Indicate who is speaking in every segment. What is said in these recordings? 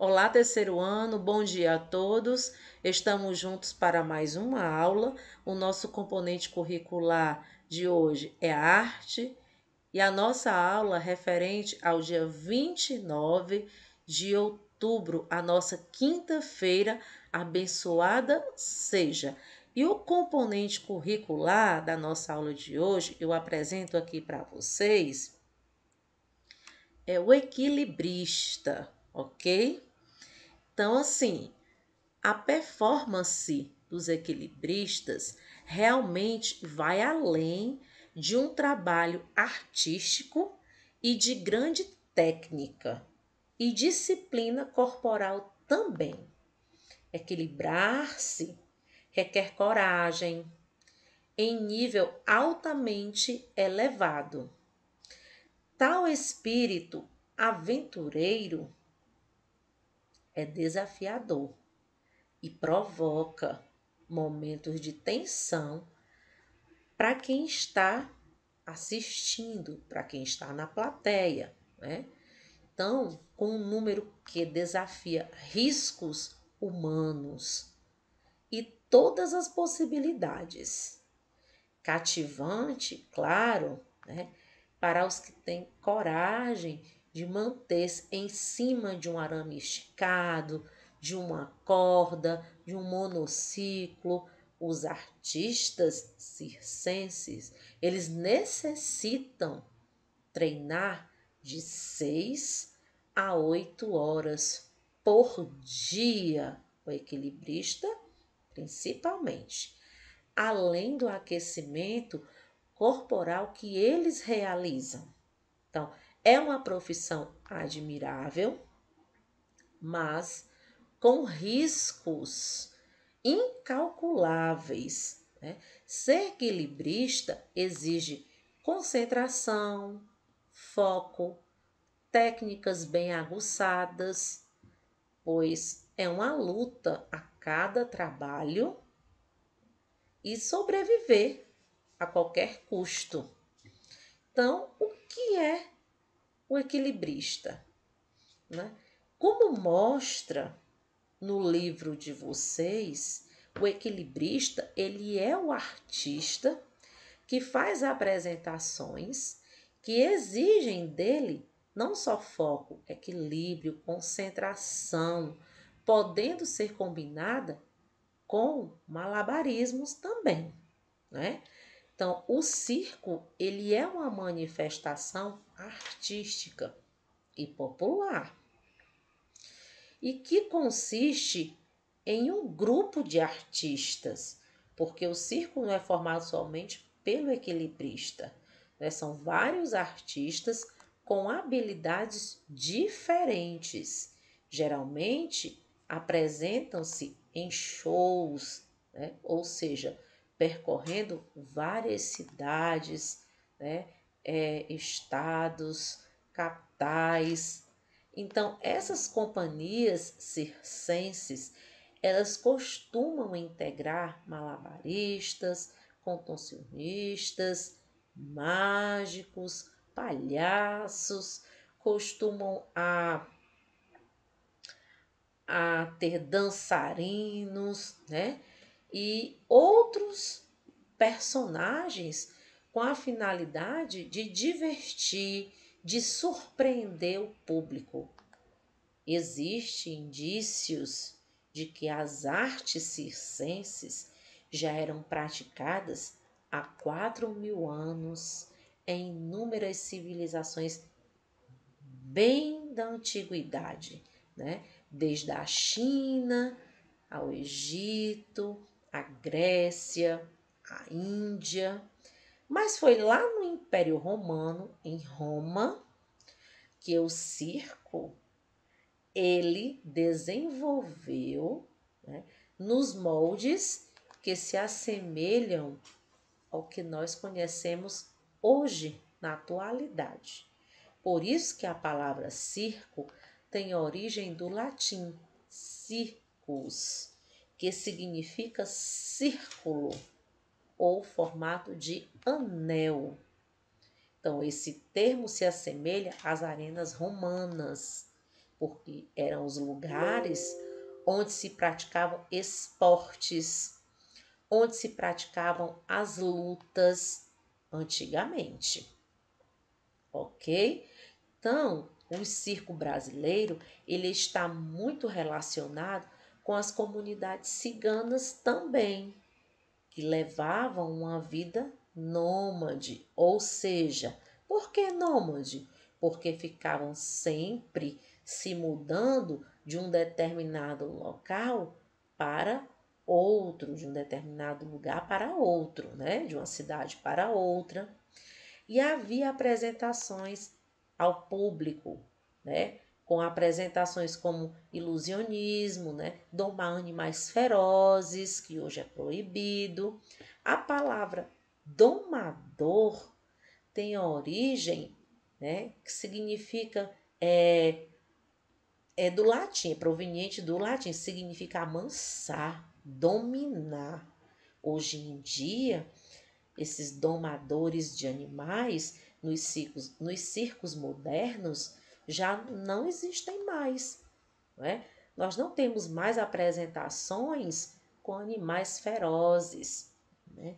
Speaker 1: Olá, terceiro ano, bom dia a todos. Estamos juntos para mais uma aula. O nosso componente curricular de hoje é arte e a nossa aula é referente ao dia 29 de outubro, a nossa quinta-feira abençoada seja. E o componente curricular da nossa aula de hoje, eu apresento aqui para vocês, é o equilibrista, ok? Então, assim, a performance dos equilibristas realmente vai além de um trabalho artístico e de grande técnica e disciplina corporal também. Equilibrar-se requer coragem em nível altamente elevado. Tal espírito aventureiro é desafiador e provoca momentos de tensão para quem está assistindo, para quem está na plateia, né? Então, com um número que desafia riscos humanos e todas as possibilidades. Cativante, claro, né? para os que têm coragem de manter-se em cima de um arame esticado, de uma corda, de um monociclo. Os artistas circenses, eles necessitam treinar de seis a oito horas por dia, o equilibrista principalmente, além do aquecimento corporal que eles realizam. Então, é uma profissão admirável, mas com riscos incalculáveis. Né? Ser equilibrista exige concentração, foco, técnicas bem aguçadas, pois é uma luta a cada trabalho e sobreviver a qualquer custo. Então, o que é o equilibrista. Né? Como mostra no livro de vocês, o equilibrista ele é o artista que faz apresentações que exigem dele não só foco, equilíbrio, concentração, podendo ser combinada com malabarismos também, né? Então, o circo, ele é uma manifestação artística e popular. E que consiste em um grupo de artistas, porque o circo não é formado somente pelo equilibrista, né? são vários artistas com habilidades diferentes. Geralmente apresentam-se em shows, né? ou seja, percorrendo várias cidades, né, é, estados, capitais. Então, essas companhias circenses, elas costumam integrar malabaristas, contorcionistas, mágicos, palhaços, costumam a, a ter dançarinos, né? e outros personagens com a finalidade de divertir, de surpreender o público. Existem indícios de que as artes circenses já eram praticadas há quatro mil anos em inúmeras civilizações bem da antiguidade, né? desde a China ao Egito, a Grécia, a Índia, mas foi lá no Império Romano, em Roma, que o circo ele desenvolveu né, nos moldes que se assemelham ao que nós conhecemos hoje na atualidade. Por isso que a palavra circo tem origem do latim circus, que significa círculo ou formato de anel. Então, esse termo se assemelha às arenas romanas, porque eram os lugares onde se praticavam esportes, onde se praticavam as lutas antigamente. Ok? Então, o circo brasileiro ele está muito relacionado com as comunidades ciganas também, que levavam uma vida nômade, ou seja, por que nômade? Porque ficavam sempre se mudando de um determinado local para outro, de um determinado lugar para outro, né? De uma cidade para outra. E havia apresentações ao público, né? com apresentações como ilusionismo, né? domar animais ferozes, que hoje é proibido. A palavra domador tem origem, né? que significa é, é do latim, é proveniente do latim, significa amansar, dominar. Hoje em dia, esses domadores de animais nos circos, nos circos modernos já não existem mais. Não é? Nós não temos mais apresentações com animais ferozes, né?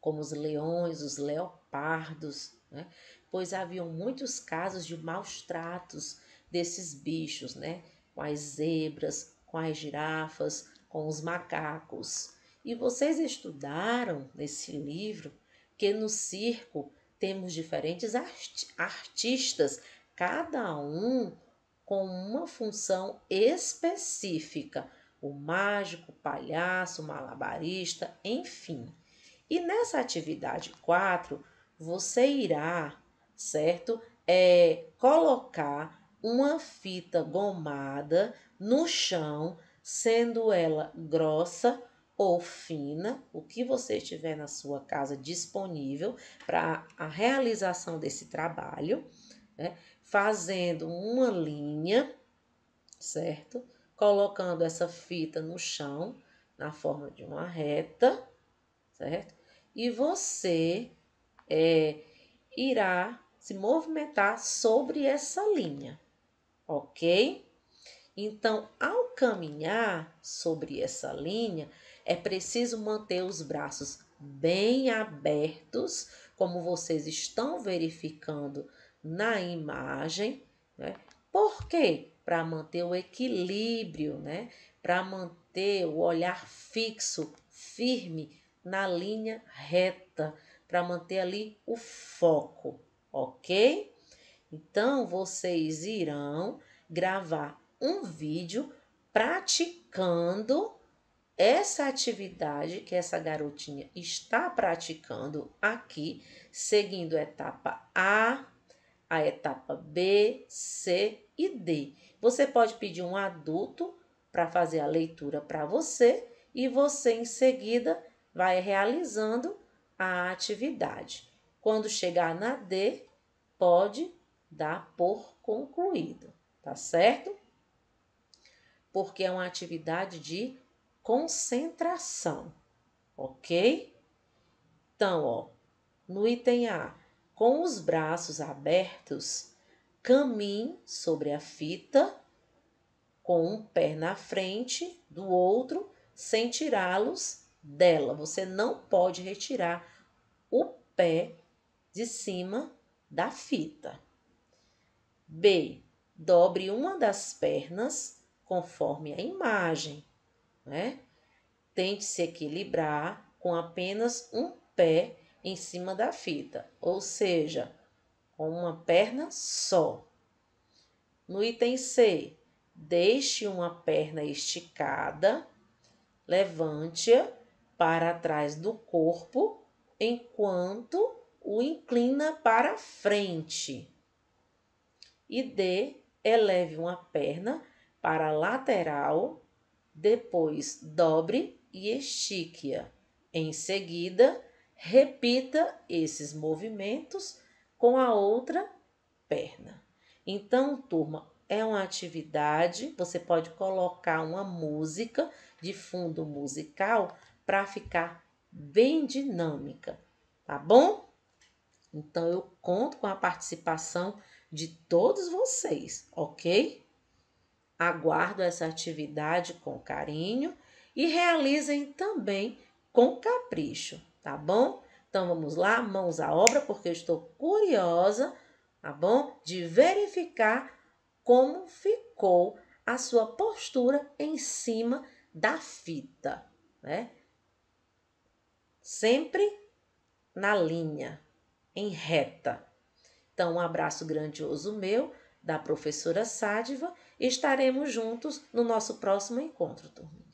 Speaker 1: como os leões, os leopardos, né? pois haviam muitos casos de maus tratos desses bichos, né? com as zebras, com as girafas, com os macacos. E vocês estudaram nesse livro que no circo temos diferentes art artistas cada um com uma função específica, o mágico, o palhaço, o malabarista, enfim. E nessa atividade 4, você irá, certo? É colocar uma fita gomada no chão, sendo ela grossa ou fina, o que você tiver na sua casa disponível para a realização desse trabalho, né? fazendo uma linha, certo? Colocando essa fita no chão, na forma de uma reta, certo? E você é, irá se movimentar sobre essa linha, ok? Então, ao caminhar sobre essa linha, é preciso manter os braços bem abertos, como vocês estão verificando na imagem, né? Por quê? Para manter o equilíbrio, né? Para manter o olhar fixo, firme, na linha reta, para manter ali o foco, ok? Então vocês irão gravar um vídeo praticando essa atividade que essa garotinha está praticando aqui, seguindo a etapa A, a etapa B, C e D. Você pode pedir um adulto para fazer a leitura para você e você em seguida vai realizando a atividade. Quando chegar na D, pode dar por concluído, tá certo? Porque é uma atividade de concentração, ok? Então, ó, no item A, com os braços abertos, caminhe sobre a fita, com um pé na frente do outro, sem tirá-los dela. Você não pode retirar o pé de cima da fita. B. Dobre uma das pernas conforme a imagem, né? Tente se equilibrar com apenas um pé em cima da fita, ou seja, com uma perna só. No item C, deixe uma perna esticada, levante-a para trás do corpo enquanto o inclina para frente. E D, eleve uma perna para a lateral, depois dobre e estique-a. Em seguida, repita esses movimentos com a outra perna. Então, turma, é uma atividade, você pode colocar uma música de fundo musical para ficar bem dinâmica, tá bom? Então eu conto com a participação de todos vocês, ok? Aguardo essa atividade com carinho e realizem também com capricho tá bom? Então vamos lá, mãos à obra, porque eu estou curiosa, tá bom? De verificar como ficou a sua postura em cima da fita, né? Sempre na linha, em reta. Então, um abraço grandioso meu, da professora Sádiva, estaremos juntos no nosso próximo encontro, turma.